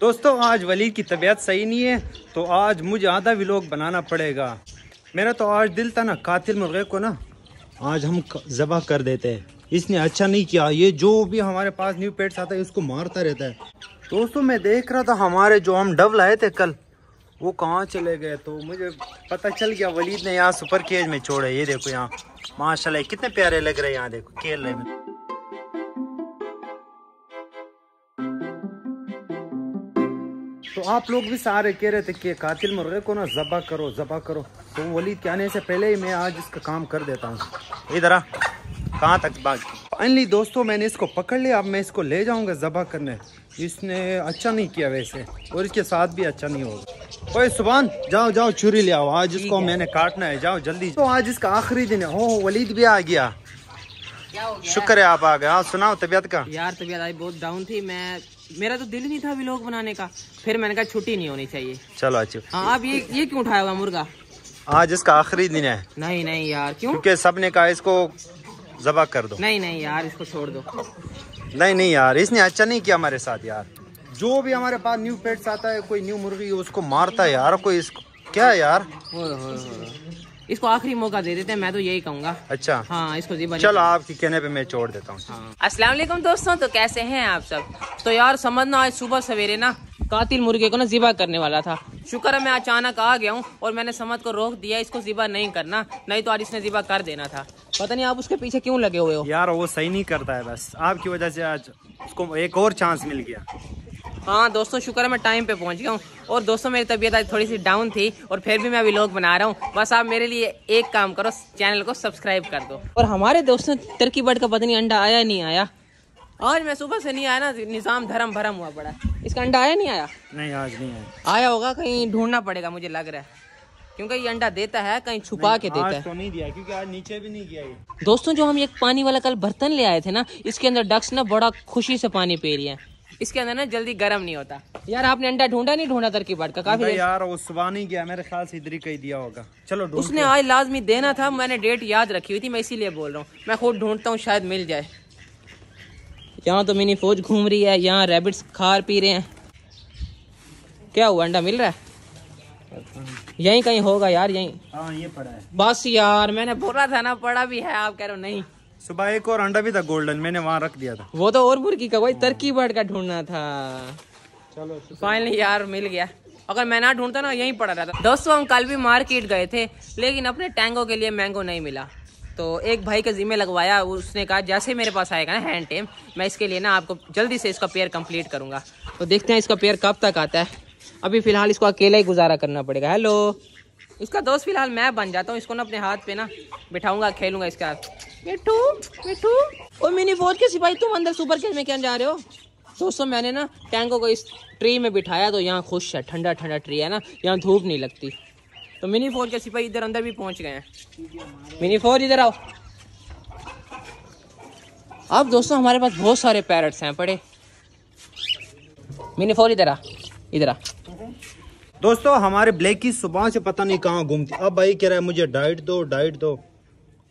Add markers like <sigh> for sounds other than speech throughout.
दोस्तों आज वलीद की तबीयत सही नहीं है तो आज मुझे आधा व्लॉग बनाना पड़ेगा मेरा तो आज दिल था ना कातिल मुर्गे को ना आज हम जबा कर देते हैं इसने अच्छा नहीं किया ये जो भी हमारे पास न्यू पेट्स आता है इसको मारता रहता है दोस्तों मैं देख रहा था हमारे जो हम डब लाए थे कल वो कहाँ चले गए तो मुझे पता चल गया वलीद ने यहाँ सुपर केज में छोड़े ये देखो यहाँ माशाल्लाह कितने प्यारे लग रहे हैं यहाँ देखो खेल रहे हैं तो आप लोग भी सारे कह रहे थे कि कातिल मुर्गे को ना जबा करो जबा करो तो वली के आने से पहले ही मैं आज इसका काम कर देता हूँ इधर आ कहाँ तक भाग फाइनली दोस्तों मैंने इसको पकड़ लिया अब मैं इसको ले जाऊँगा जबा करने इसने अच्छा नहीं किया वैसे और इसके साथ भी अच्छा नहीं होगा ओए सुबान जाओ जाओ छुरी ले आओ आज इसको मैंने काटना है जाओ जल्दी तो आज इसका आखिरी दिन है हो वलीद भी आ गया शुक्र है आप आ गए हाँ, सुनाओ तबीयत का यार तबीयत आई बहुत डाउन थी मैं मेरा तो दिल नहीं था अभी बनाने का फिर मैंने कहा छुट्टी नहीं होनी चाहिए चलो अच्छा हाँ आप ये ये क्यों उठाया हुआ मुर्गा आज इसका आखिरी दिन है नहीं नहीं यार क्यों क्योंकि सबने कहा इसको जबा कर दो नहीं नहीं यार इसको छोड़ दो नहीं नहीं यार इसने अच्छा नहीं किया हमारे साथ यार जो भी हमारे पास न्यू पेट्स आता है कोई न्यू मुर्गी उसको मारता है यार कोई इसको क्या यार हो, हो, हो, इसको आखिरी मौका दे देते हैं मैं तो यही कहूँगा अच्छा हाँ इसको जी चलो आपके कहने पे मैं छोड़ देता हूँ हाँ। दोस्तों तो कैसे हैं आप सब तो यार समझना आज सुबह सवेरे ना कातिल मुर्गे को ना जिबा करने वाला था शुक्र है मैं अचानक आ गया हूँ और मैंने समझ को रोक दिया इसको जिबा नहीं करना नहीं तो आज इसने जिबा कर देना था पता नहीं आप उसके पीछे क्यों लगे हुए हो यार वो सही नहीं करता है बस आपकी वजह से आज उसको एक और चांस मिल गया हाँ दोस्तों शुक्र है मैं टाइम पे पहुंच गया हूँ और दोस्तों मेरी तबीयत आज थोड़ी सी डाउन थी और फिर भी मैं अभी लोग बना रहा हूँ बस आप मेरे लिए एक काम करो चैनल को सब्सक्राइब कर दो और हमारे दोस्तों तिरकी बर्ड का पत्नी अंडा आया नहीं आया आज मैं सुबह से नहीं आया ना निज़ाम धर्म भरम हुआ पड़ा इसका अंडा आया नहीं आया नहीं आज नहीं आया आया होगा कहीं ढूंढना पड़ेगा मुझे लग रहा है क्योंकि ये अंडा देता है कहीं छुपा के देता है तो नहीं दिया क्योंकि आज नीचे भी नहीं गया ये दोस्तों जो हम एक पानी वाला कल बर्तन ले आए थे ना इसके अंदर डक्स ना बड़ा खुशी से पानी पी रही है इसके अंदर ना जल्दी गर्म नहीं होता यार आपने अंडा ढूंढा नहीं ढूंढा तरकी बाट का काफी यार वो सुबह नहीं गया मेरे ख्याल से इधर ही कही दिया होगा चलो उसने आज लाजमी देना था मैंने डेट याद रखी हुई थी मैं इसीलिए बोल रहा हूँ मैं खुद ढूंढता हूँ शायद मिल जाए यहाँ तो मिनी फौज घूम रही है यहाँ रेबिट्स खा पी रहे हैं क्या हुआ अंडा मिल रहा है यहीं कहीं होगा यार यहीं हाँ, ये पड़ा है बस यार मैंने बोला था ना पड़ा भी है आप कह रहे हो नहीं सुबह एक और अंडा भी था गोल्डन मैंने वहाँ रख दिया था वो तो और मुर्गी का वही तरकी बर्ड का ढूंढना था चलो फाइनली यार मिल गया अगर मैं ना ढूंढता ना यहीं पड़ा रहता दोस्तों हम कल भी मार्केट गए थे लेकिन अपने टैंगो के लिए मैंगो नहीं मिला तो एक भाई के जिम्मे लगवाया उसने कहा जैसे मेरे पास आएगा ना हैंड टेम मैं इसके लिए ना आपको जल्दी से इसका पेयर कंप्लीट करूंगा तो देखते हैं इसका पेयर कब तक आता है अभी फ़िलहाल इसको अकेला ही गुजारा करना पड़ेगा हेलो इसका दोस्त फिलहाल मैं बन जाता हूँ इसको ना अपने हाथ पे ना बिठाऊंगा खेलूंगा इसके हाथ मिठू मिठू ओ मिनी फोर के सिपाही तुम अंदर सुपर केज में क्या जा रहे हो दोस्तों मैंने ना टैंको को इस ट्री में बिठाया तो यहाँ खुश है ठंडा ठंडा ट्री है ना यहाँ धूप नहीं लगती तो मिनी फोर के सिपाही इधर अंदर भी पहुंच गए हैं मिनी फोर इधर आओ अब दोस्तों हमारे पास बहुत सारे पैरट्स हैं पड़े मिनी फोर इधर आ इधर आ दोस्तों हमारे ब्लैक की सुबह से पता नहीं कहाँ घूमती अब भाई कह रहा है मुझे डाइट दो डाइट दो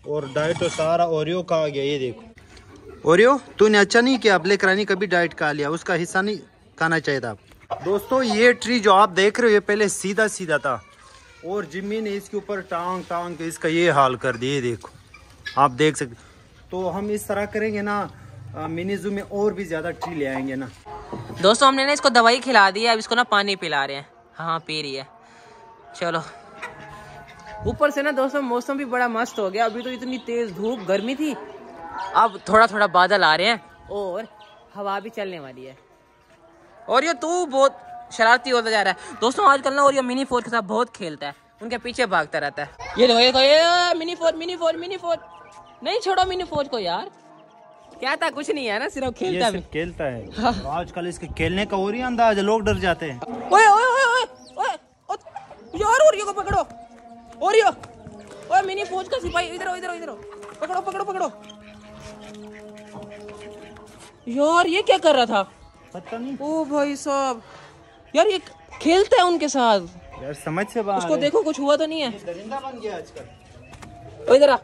और डाइट तो सारा ओरियो का आ गया ये देखो ओरियो तूने अच्छा नहीं किया ब्लैक रानी कभी डाइट का लिया उसका हिस्सा नहीं खाना चाहिए था दोस्तों ये ट्री जो आप देख रहे हो ये पहले सीधा सीधा था और जिम्मी ने इसके ऊपर टांग टांग के इसका ये हाल कर दिए देखो आप देख सकते तो हम इस तरह करेंगे ना मिनी जू में और भी ज़्यादा ट्री ले आएंगे ना दोस्तों हमने ना इसको दवाई खिला दी है अब इसको ना पानी पिला रहे हैं हाँ पी रही है चलो ऊपर से ना दोस्तों मौसम भी बड़ा मस्त हो गया अभी तो इतनी तेज़ धूप गर्मी थी अब थोड़ा थोड़ा बादल आ रहे हैं और हवा भी चलने वाली है और ये तू बहुत शरारती होता जा रहा है दोस्तों आजकल ना और ये मिनी फोर के साथ बहुत खेलता है उनके पीछे भागता रहता है ये देखो ये देखो ये mini four mini four mini four नहीं छोड़ो मिनी फोर को यार क्या था कुछ नहीं है ना सिर्फ खेलता है खेलता है हाँ। तो आजकल इसके खेलने का और ही अंदाज लोग डर जाते हैं ओए ओए ओए ओए, ओए, यार को पकड़ो और यो ओए मिनी फौज का सिपाही इधर इधर इधर पकड़ो पकड़ो पकड़ो यार ये क्या कर रहा था पता नहीं ओ भाई साहब यार ये खेलते है उनके साथ यार समझ से उसको देखो कुछ हुआ तो नहीं है दरिंदा बन गया आजकल इधर आ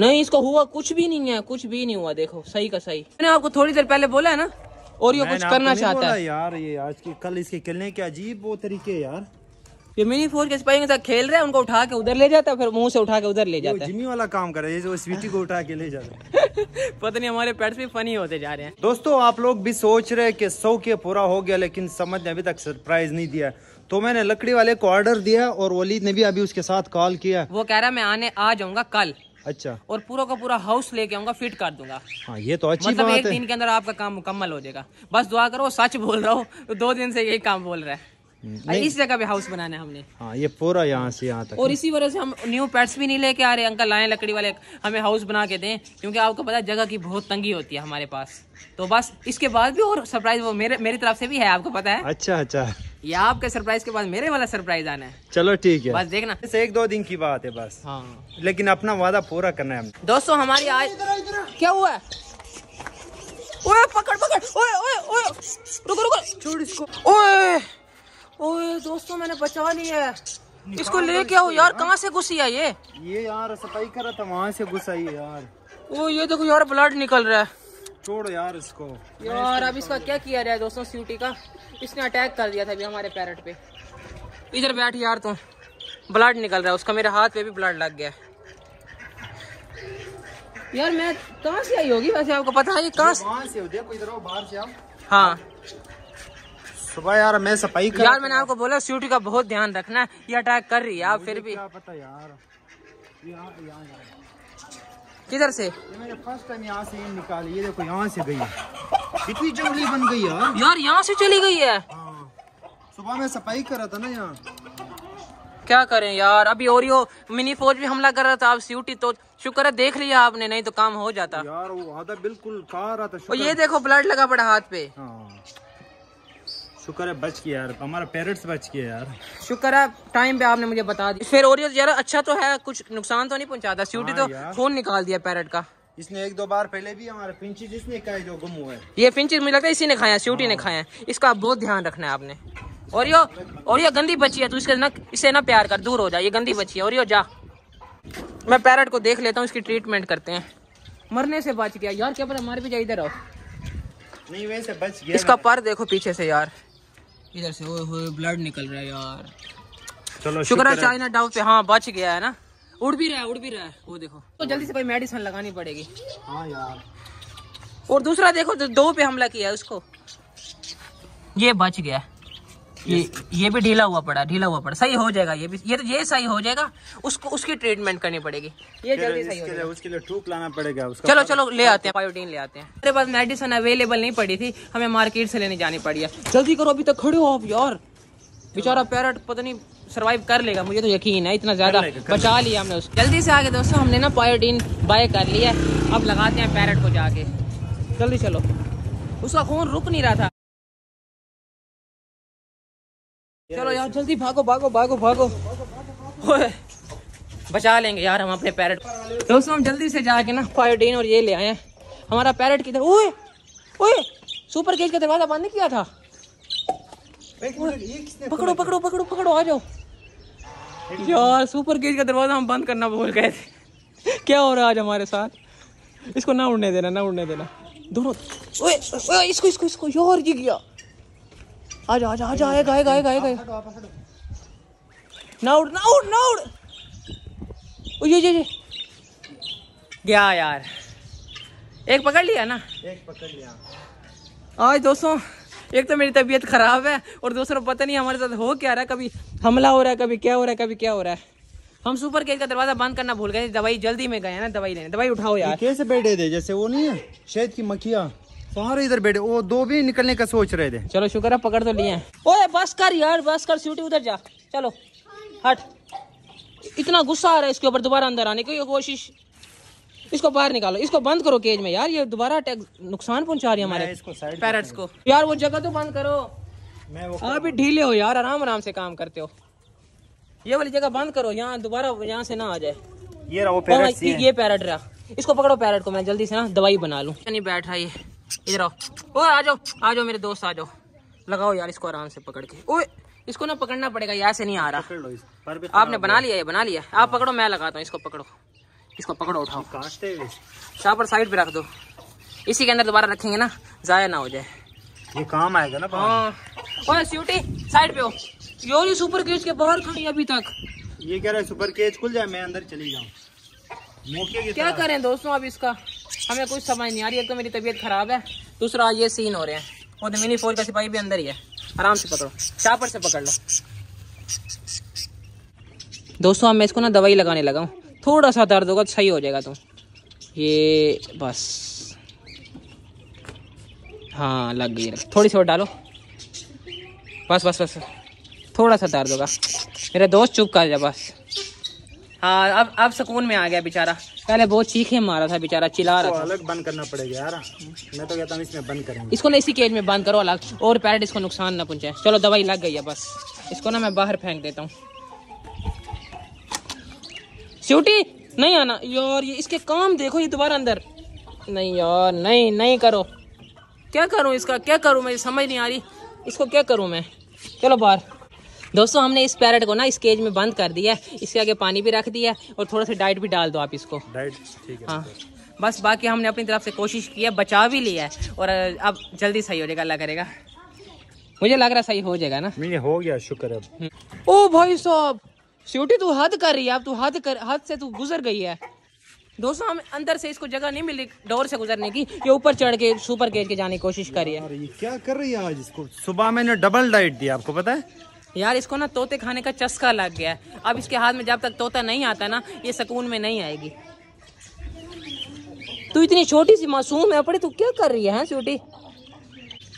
नहीं इसको हुआ कुछ भी नहीं है कुछ भी नहीं हुआ देखो सही का सही मैंने आपको थोड़ी देर पहले बोला है ना और ये कुछ करना चाहता है यार ये आज की कल इसके खेलने के अजीब वो तरीके यार ये मिनी फोर के सिपाही के साथ खेल रहे हैं उनको उठा के उधर ले जाता है फिर मुंह से उठा के उधर ले जाता है जिमी वाला काम कर रहा है जो स्वीटी को उठा के ले जाता है <laughs> पता नहीं हमारे पेट्स भी फनी होते जा रहे हैं दोस्तों आप लोग भी सोच रहे हैं कि सौ के पूरा हो गया लेकिन समझ ने अभी तक सरप्राइज नहीं दिया तो मैंने लकड़ी वाले को ऑर्डर दिया और वलीद ने भी अभी उसके साथ कॉल किया वो कह रहा मैं आने आ जाऊंगा कल अच्छा और पूरा का पूरा हाउस लेके आऊंगा फिट कर दूंगा हाँ ये तो अच्छी मतलब बात एक दिन के अंदर आपका काम मुकम्मल हो जाएगा बस दुआ करो सच बोल रहा हो तो दो दिन से यही काम बोल रहा है इस जगह पे हाउस बनाने हमने हाँ ये पूरा यहाँ से यहाँ तक और इसी वजह से हम न्यू पेट्स भी नहीं लेके आ रहे अंकल लाए लकड़ी वाले हमें हाउस बना के दें क्योंकि आपको पता है जगह की बहुत तंगी होती है हमारे पास तो बस इसके बाद भी और सरप्राइज वो मेरे मेरी तरफ से भी है आपको पता है अच्छा अच्छा ये आपके सरप्राइज के बाद मेरे वाला सरप्राइज आना है चलो ठीक है बस देखना एक दो दिन की बात है बस हाँ लेकिन अपना वादा पूरा करना है दोस्तों हमारी आज क्या हुआ ओए पकड़ पकड़ ओए ओए ओए रुको रुको छोड़ इसको ओए ओए दोस्तों मैंने बचा लिया है इसको ले लेके आओ यार कहाँ से घुसी है ये ये यार सफाई कर रहा था वहाँ से घुसा ये यार ओ ये देखो यार ब्लड निकल रहा है छोड़ यार इसको यार अब इसका क्या किया जाए दोस्तों सीटी का इसने अटैक कर दिया था अभी हमारे पैरट पे इधर बैठ यार तुम ब्लड निकल रहा है उसका मेरे हाथ पे भी ब्लड लग गया यार मैं कहाँ से आई होगी वैसे आपको पता है कहाँ से देखो इधर बाहर से आओ हाँ सुबह यार मैं सफाई कर यार मैंने आपको बोला स्कूटी का बहुत ध्यान रखना ये अटैक कर रही है आप फिर भी पता यार किधर से फर्स्ट टाइम यहाँ से निकाली ये देखो यहाँ से गई कितनी जंगली बन गई यार यार यहाँ से चली गई है हाँ। सुबह में सफाई कर रहा था ना यहाँ क्या करें यार अभी ओरियो मिनी फौज भी हमला कर रहा था आप सीटी तो शुक्र है देख लिया आपने नहीं तो काम हो जाता यार वो आधा बिल्कुल रहा था और ये देखो ब्लड लगा पड़ा हाथ पे हाँ। शुक्र है बच गया यार हमारा पेरेंट्स बच गया यार शुक्र है टाइम पे आपने मुझे बता दिया फिर ओरियो यार अच्छा तो है कुछ नुकसान तो नहीं पहुंचाता स्यूटी हाँ तो खून निकाल दिया पैरट का इसने एक दो बार पहले भी हमारे पिंचिस इसने खाए जो गुम हुआ है ये पिंचिस मुझे लगता है इसी ने खाया स्यूटी ने हाँ। खाया इसका बहुत ध्यान रखना है आपने और यो और यो गंदी बची है तू इसके ना इसे ना प्यार कर दूर हो जा ये गंदी बची है और यो जा मैं पैरट को देख लेता हूँ इसकी ट्रीटमेंट करते हैं मरने से बच गया यार क्या पता मर भी जाए इधर आओ नहीं वैसे बच गया इसका पर देखो पीछे से यार इधर से ओए ब्लड निकल रहा है यार चलो शुक्र है चाइना डाउ पे हाँ बच गया है ना उड़ भी रहा है उड़ भी रहा है वो देखो तो जल्दी से कोई मेडिसिन लगानी पड़ेगी हाँ यार और दूसरा देखो जो दो पे हमला किया है उसको ये बच गया ये ये भी ढीला हुआ पड़ा ढीला हुआ पड़ा सही हो जाएगा ये भी ये तो ये सही हो जाएगा उसको उसकी ट्रीटमेंट करनी पड़ेगी ये जल्दी सही हो जाएगा उसके लिए टूक लाना पड़ेगा उसका चलो चलो ले आते हैं बायोटीन ले आते हैं मेरे पास मेडिसिन अवेलेबल नहीं पड़ी थी हमें मार्केट से लेने जानी पड़ी है जल्दी करो अभी तक खड़े हो आप यार बेचारा पैरट पता नहीं सर्वाइव कर लेगा मुझे तो यकीन है इतना ज़्यादा बचा लिया हमने उसको जल्दी से आगे दोस्तों हमने ना पायोटीन बाय कर लिया अब लगाते हैं पैरट को जाके जल्दी चलो उसका खून रुक नहीं रहा था चलो यार जल्दी भागो भागो भागो भागो बचा लेंगे यार हम अपने पैरट दोस्तों हम जल्दी से जाके ना फायरटीन और ये ले आए हैं हमारा पैरट किधर ओए ओए सुपर केज का दरवाजा बंद किया था पकड़ो पकड़ो पकड़ो पकड़ो आ जाओ यार सुपर केज का दरवाजा हम बंद करना भूल गए थे क्या हो रहा है आज हमारे साथ इसको ना उड़ने देना ना उड़ने देना दोनों ओए, ओए इसको इसको इसको यार ये गया आजा आजा आजा आएगा आएगा आएगा आएगा ना उड़ ना उड़ ना उड़ ये ये गया यार एक पकड़ लिया ना एक पकड़ लिया आज दोस्तों एक तो मेरी तबीयत खराब है और दूसरा पता नहीं हमारे साथ हो क्या रहा है कभी हमला हो रहा है कभी क्या हो रहा है कभी क्या हो रहा है हम सुपर केज का दरवाजा बंद करना भूल गए दवाई जल्दी में गए ना दवाई लेने दवाई उठाओ यार कैसे बैठे थे जैसे वो नहीं है शहद की मखिया सारे इधर बैठे वो दो भी निकलने का सोच रहे थे चलो शुक्र है पकड़ तो लिए ओए बस कर यार बस कर सीटी उधर जा चलो हट इतना गुस्सा आ रहा है इसके ऊपर दोबारा अंदर आने की कोशिश इसको बाहर निकालो इसको बंद करो केज में यार ये दोबारा नुकसान पहुंचा रही है हमारे पैरट्स को यार वो जगह तो बंद करो आप भी ढीले हो यार आराम आराम से काम करते हो ये वाली जगह बंद करो यहाँ दोबारा यहाँ से ना आ जाए ये रहा वो पैरट ये पैरट रहा इसको पकड़ो पैरट को मैं जल्दी से ना दवाई बना लूँ नहीं बैठ रहा ये इधर आओ ओ आ जाओ आ जाओ मेरे दोस्त आ जाओ लगाओ यार इसको आराम से पकड़ के ओए इसको ना पकड़ना पड़ेगा यहाँ से नहीं आ रहा आपने बना लिया ये बना लिया आप पकड़ो मैं लगाता हूँ इसको पकड़ो इसको पकड़ो उठाओ काटते यहाँ पर साइड पे रख दो इसी के अंदर दोबारा रखेंगे ना ज़ाया ना हो जाए ये काम आएगा ना हाँ ओए स्यूटी साइड पे हो यो नहीं सुपर केज के बाहर खड़ी अभी तक ये कह रहा है सुपर केज खुल जाए मैं अंदर चली जाऊँ क्या करें दोस्तों अब इसका हमें कुछ समझ नहीं आ रही एक तो मेरी तबीयत ख़राब है दूसरा ये सीन हो रहे हैं और मिनी फोर का सिपाही भी अंदर ही है आराम से पकड़ो चापर से पकड़ लो दोस्तों अब मैं इसको ना दवाई लगाने लगा हूँ थोड़ा सा दर्द होगा तो सही हो जाएगा तुम तो। ये बस हाँ लग गई थोड़ी सी और डालो बस बस बस थोड़ा सा दर्द होगा मेरा दोस्त चुप कर जा बस हाँ अब अब सुकून में आ गया बेचारा पहले बहुत चीखे मारा था बेचारा चिल्ला रहा था अलग बंद करना पड़ेगा यार मैं तो कहता इसमें बंद करेंगे इसको ना इसी केज में बंद करो अलग और पैरेट इसको नुकसान ना पहुंचे चलो दवाई लग गई है बस इसको ना मैं बाहर फेंक देता हूँ स्यूटी नहीं आना यार ये इसके काम देखो ये दोबारा अंदर नहीं यार नहीं नहीं करो क्या करूँ इसका क्या करूँ मैं समझ नहीं आ रही इसको क्या करूँ मैं चलो बाहर दोस्तों हमने इस पैरट को ना इस केज में बंद कर दिया है इसके आगे पानी भी रख दिया है और थोड़ा सा डाइट भी डाल दो आप इसको डाइट ठीक है हाँ बस बाकी हमने अपनी तरफ से कोशिश की है बचा भी लिया है और अब जल्दी सही हो जाएगा अल्लाह करेगा मुझे लग रहा सही हो जाएगा ना नहीं हो गया शुक्र है हम्म। ओ भाई साहब स्यूटी तू हद कर रही है अब तू हद कर हद से तू गुजर गई है दोस्तों हम अंदर से इसको जगह नहीं मिली डोर से गुजरने की ये ऊपर चढ़ के सुपर केज के जाने की कोशिश कर रही है क्या कर रही है आज इसको सुबह मैंने डबल डाइट दिया आपको पता है यार इसको ना तोते खाने का चस्का लग गया है अब इसके हाथ में जब तक तोता नहीं आता ना ये सुकून में नहीं आएगी तू इतनी छोटी सी मासूम है पड़ी तू क्या कर रही है स्वीटी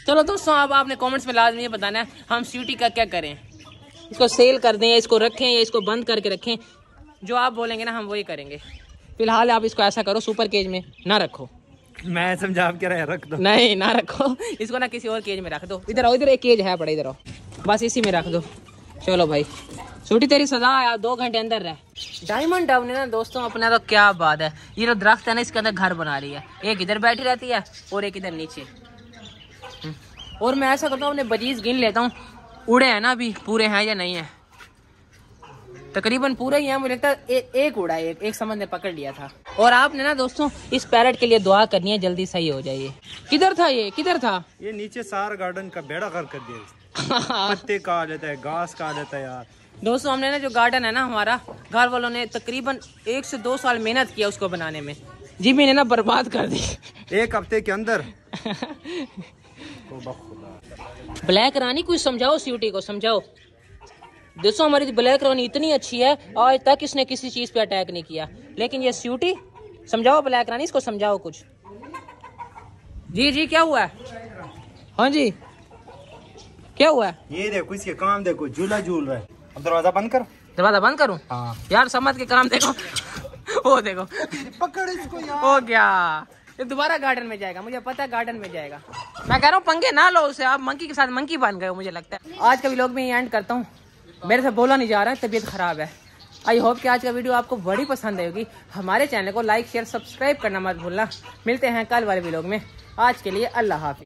चलो दोस्तों अब आपने कमेंट्स में लाजमी बताना है हम स्वीटी का क्या करें इसको सेल कर दें इसको रखें या इसको बंद करके रखें जो आप बोलेंगे ना हम वही करेंगे फिलहाल आप इसको ऐसा करो सुपर केज में ना रखो मैं समझा के रख दो नहीं ना रखो इसको ना किसी और केज में रख दो इधर आओ इधर एक केज है पड़े इधर आओ बस इसी में रख दो चलो भाई छोटी तेरी सजा है दो घंटे अंदर रह डायमंड डाउन है ना दोस्तों अपना तो क्या बात है ये जो दरख्त है ना इसके अंदर घर बना रही है एक इधर बैठी रहती है और एक इधर नीचे हम्म। और मैं ऐसा करता हूँ अपने बजीज गिन लेता हूँ उड़े हैं ना अभी पूरे हैं या नहीं है तकरीबन पूरे ही हैं मुझे लगता है एक उड़ा है एक, एक समझ ने पकड़ लिया था और आपने ना दोस्तों इस पैरट के लिए दुआ करनी है जल्दी सही हो जाइए किधर था ये किधर था ये नीचे सार गार्डन का बेड़ा घर कर दिया <laughs> पत्ते का आ जाता है घास का आ जाता है यार दोस्तों हमने ना जो गार्डन है ना हमारा घर वालों ने तकरीबन एक से दो साल मेहनत किया उसको बनाने में जी मैंने ना बर्बाद कर दी एक हफ्ते के अंदर <laughs> तो ब्लैक रानी कुछ समझाओ सीयूटी को समझाओ दोस्तों हमारी ब्लैक रोनी इतनी अच्छी है आज तक इसने किसी चीज़ पे अटैक नहीं किया लेकिन ये स्यूटी समझाओ ब्लैक रानी इसको समझाओ कुछ जी जी क्या हुआ हाँ जी क्या हुआ ये देखो इसके काम देखो झूला झूल रहा है दरवाजा बंद कर दरवाजा बंद करूँ हाँ। यार समझ के काम देखो वो देखो पकड़ इसको यार। ओ क्या ये दोबारा गार्डन में जाएगा मुझे पता है गार्डन में जाएगा मैं कह रहा हूँ पंगे ना लो उसे आप मंकी के साथ मंकी बन गए मुझे लगता है आज का लोग मैं एंड करता हूँ मेरे से बोला नहीं जा रहा है तबीयत ख़राब है आई होप कि आज का वीडियो आपको बड़ी पसंद आएगी हमारे चैनल को लाइक शेयर सब्सक्राइब करना मत भूलना मिलते हैं कल वाले व्लॉग में आज के लिए अल्लाह हाफि